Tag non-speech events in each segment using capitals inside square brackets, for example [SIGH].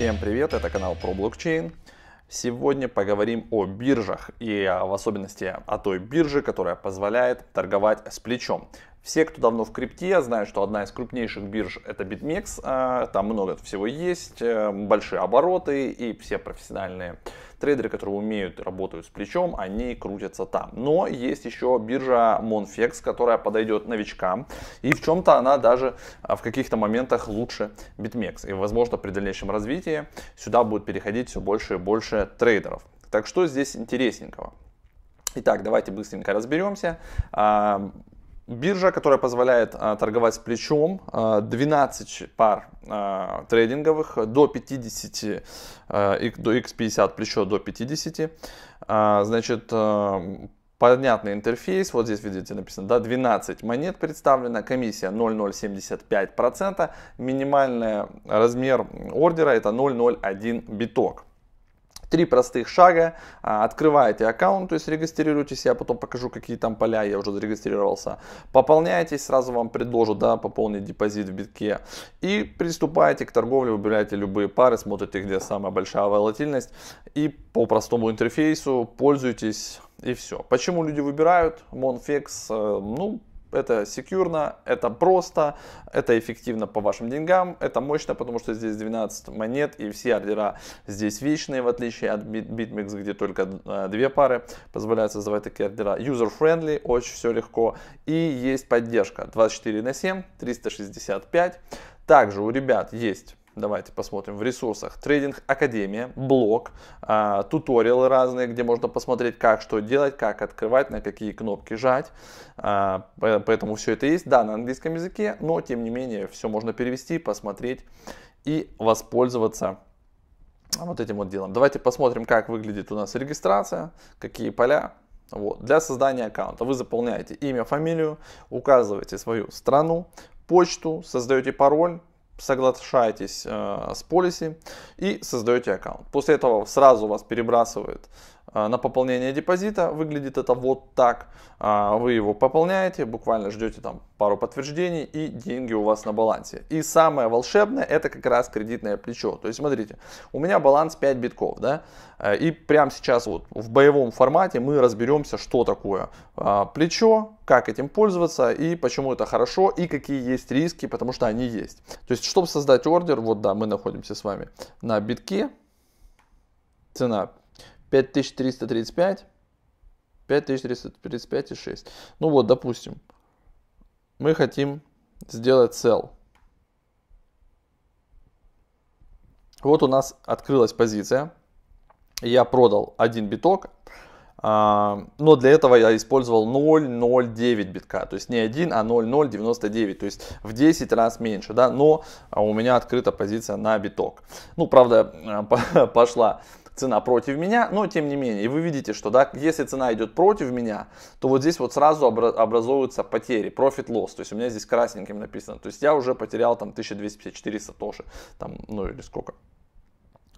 Всем привет, это канал про блокчейн. Сегодня поговорим о биржах и а, в особенности о той бирже, которая позволяет торговать с плечом. Все, кто давно в крипте, знают, что одна из крупнейших бирж это BitMEX. А, там много всего есть, э, большие обороты и все профессиональные трейдеры, которые умеют, работают с плечом, они крутятся там. Но есть еще биржа Monfex, которая подойдет новичкам. И в чем-то она даже а, в каких-то моментах лучше BitMEX. И, возможно, при дальнейшем развитии сюда будет переходить все больше и больше трейдеров. Так что здесь интересненького? Итак, давайте быстренько разберемся биржа, которая позволяет а, торговать плечом, а, 12 пар а, трейдинговых до 50, а, и, до X50 плечо до 50. А, значит, а, понятный интерфейс, вот здесь видите написано, да, 12 монет представлена, комиссия 0,075%, минимальный размер ордера это 0,01 биток. Три простых шага. А, открываете аккаунт, то есть регистрируетесь, я потом покажу, какие там поля, я уже зарегистрировался. Пополняетесь, сразу вам предложу да, пополнить депозит в битке. И приступаете к торговле, выбираете любые пары, смотрите, где самая большая волатильность. И по простому интерфейсу пользуйтесь и все. Почему люди выбирают Monfex? Э, ну, это секьюрно, это просто, это эффективно по вашим деньгам, это мощно, потому что здесь 12 монет и все ордера здесь вечные, в отличие от BitMEX, где только э, две пары позволяют создавать такие ордера. User-friendly, очень все легко. И есть поддержка 24 на 7, 365. Также у ребят есть Давайте посмотрим в ресурсах. Трейдинг Академия, блог, а, туториалы разные, где можно посмотреть, как что делать, как открывать, на какие кнопки жать. А, поэтому все это есть, да, на английском языке, но тем не менее все можно перевести, посмотреть и воспользоваться а, вот этим вот делом. Давайте посмотрим, как выглядит у нас регистрация, какие поля. Вот. Для создания аккаунта вы заполняете имя, фамилию, указываете свою страну, почту, создаете пароль, соглашаетесь э, с policy и создаете аккаунт. После этого сразу вас перебрасывает а, на пополнение депозита. Выглядит это вот так. А, вы его пополняете, буквально ждете там пару подтверждений и деньги у вас на балансе. И самое волшебное это как раз кредитное плечо. То есть смотрите, у меня баланс 5 битков, да, а, и прямо сейчас вот в боевом формате мы разберемся, что такое плечо, как этим пользоваться и почему это хорошо и какие есть риски, потому что они есть. То есть, чтобы создать ордер, вот да, мы находимся с вами на битке, цена 5335, 5335 и 6. Ну вот, допустим, мы хотим сделать sell. Вот у нас открылась позиция. Я продал один биток, а, но для этого я использовал 0,09 битка, то есть не 1, а 0,099, то есть в 10 раз меньше, да, но у меня открыта позиция на биток. Ну, правда, [LAUGHS] пошла цена против меня, но тем не менее, вы видите, что да, если цена идет против меня, то вот здесь вот сразу образовываются потери, profit loss, то есть у меня здесь красненьким написано, то есть я уже потерял там 1254 сатоши, там, ну или сколько,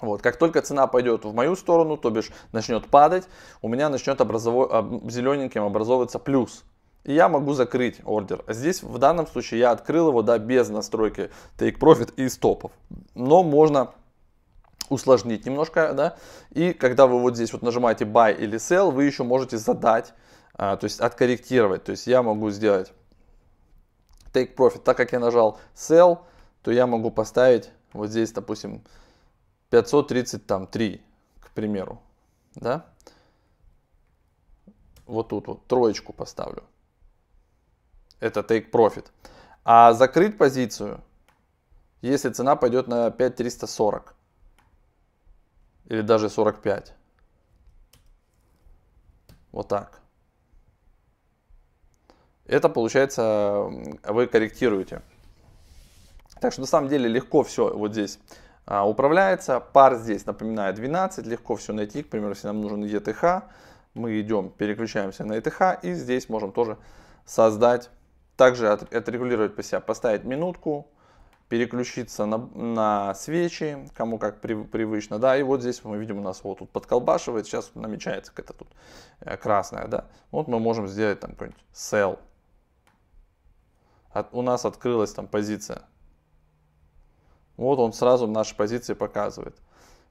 вот, как только цена пойдет в мою сторону, то бишь начнет падать, у меня начнет образово... зелененьким образовываться плюс. И я могу закрыть ордер. Здесь в данном случае я открыл его да, без настройки Take Profit и стопов. Но можно усложнить немножко, да, и когда вы вот здесь вот нажимаете buy или sell, вы еще можете задать, а, то есть откорректировать, то есть я могу сделать take profit, так как я нажал sell, то я могу поставить вот здесь, допустим, 533, к примеру, да, вот тут вот троечку поставлю, это take profit, а закрыть позицию, если цена пойдет на 5340, или даже 45. Вот так. Это получается вы корректируете. Так что на самом деле легко все вот здесь а, управляется. Пар здесь напоминаю 12, легко все найти. К примеру, если нам нужен ETH, мы идем, переключаемся на ETH и здесь можем тоже создать, также отрегулировать по себе, поставить минутку, переключиться на, на свечи, кому как при, привычно, да, и вот здесь мы видим у нас вот тут подколбашивает, сейчас намечается какая-то тут э, красная, да, вот мы можем сделать там какой-нибудь sell, От, у нас открылась там позиция, вот он сразу наши позиции показывает,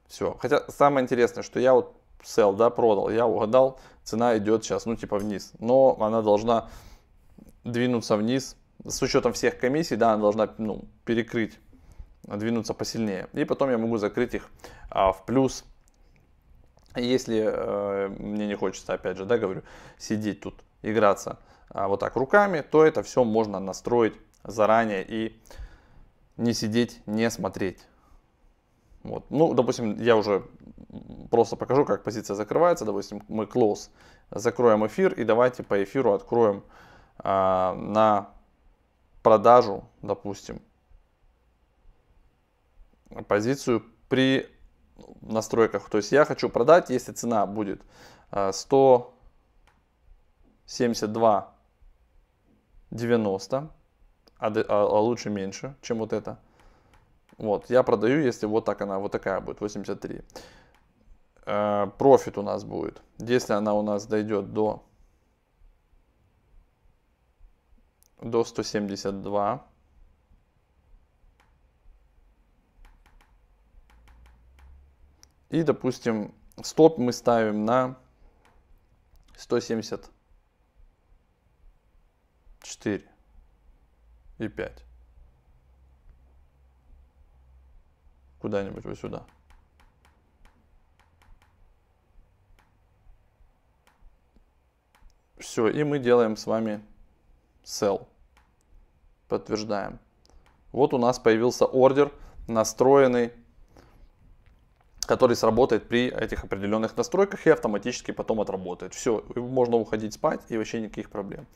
все, хотя самое интересное, что я вот sell, да, продал, я угадал, цена идет сейчас, ну, типа вниз, но она должна двинуться вниз с учетом всех комиссий, да, она должна ну, перекрыть, двинуться посильнее. И потом я могу закрыть их а, в плюс, если э, мне не хочется, опять же, да, говорю, сидеть тут, играться а, вот так руками, то это все можно настроить заранее и не сидеть, не смотреть. Вот. Ну, допустим, я уже просто покажу, как позиция закрывается. Допустим, мы close закроем эфир и давайте по эфиру откроем а, на продажу, допустим, позицию при настройках. То есть я хочу продать, если цена будет 172,90, э, а, а, а лучше меньше, чем вот это. Вот, я продаю, если вот так она, вот такая будет, 83. Э, профит у нас будет, если она у нас дойдет до до 172. И, допустим, стоп мы ставим на 174 и 5. Куда-нибудь вот сюда. Все, и мы делаем с вами sell. Подтверждаем. Вот у нас появился ордер, настроенный, который сработает при этих определенных настройках и автоматически потом отработает. Все, можно уходить спать и вообще никаких проблем.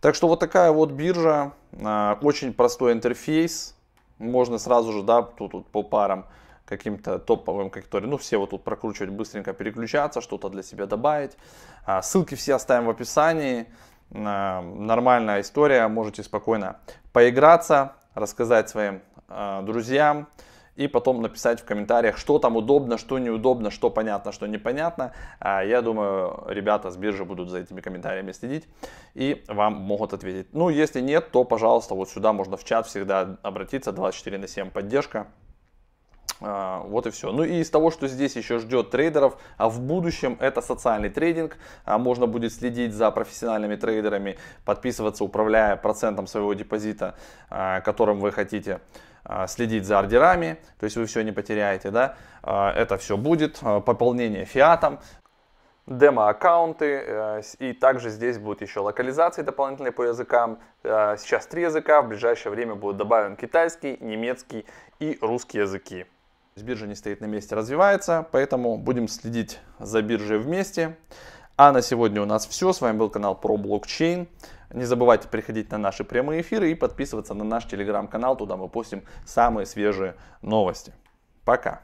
Так что вот такая вот биржа, а, очень простой интерфейс, можно сразу же, да, тут, тут по парам каким-то топовым категориям, ну все вот тут прокручивать, быстренько переключаться, что-то для себя добавить. А, ссылки все оставим в описании. Э, нормальная история, можете спокойно поиграться, рассказать своим э, друзьям и потом написать в комментариях, что там удобно, что неудобно, что понятно, что непонятно. А я думаю, ребята с биржи будут за этими комментариями следить и вам могут ответить. Ну, если нет, то, пожалуйста, вот сюда можно в чат всегда обратиться, 24 на 7 поддержка. А, вот и все. Ну и из того, что здесь еще ждет трейдеров, а в будущем это социальный трейдинг. А можно будет следить за профессиональными трейдерами, подписываться, управляя процентом своего депозита, а, которым вы хотите следить за ордерами, то есть вы все не потеряете, да, это все будет, пополнение фиатом, демо-аккаунты, э, и также здесь будут еще локализации дополнительные по языкам. Э, сейчас три языка, в ближайшее время будут добавлен китайский, немецкий и русский языки. Биржа не стоит на месте, развивается, поэтому будем следить за биржей вместе. А на сегодня у нас все. С вами был канал про блокчейн. Не забывайте приходить на наши прямые эфиры и подписываться на наш телеграм-канал. Туда мы постим самые свежие новости. Пока!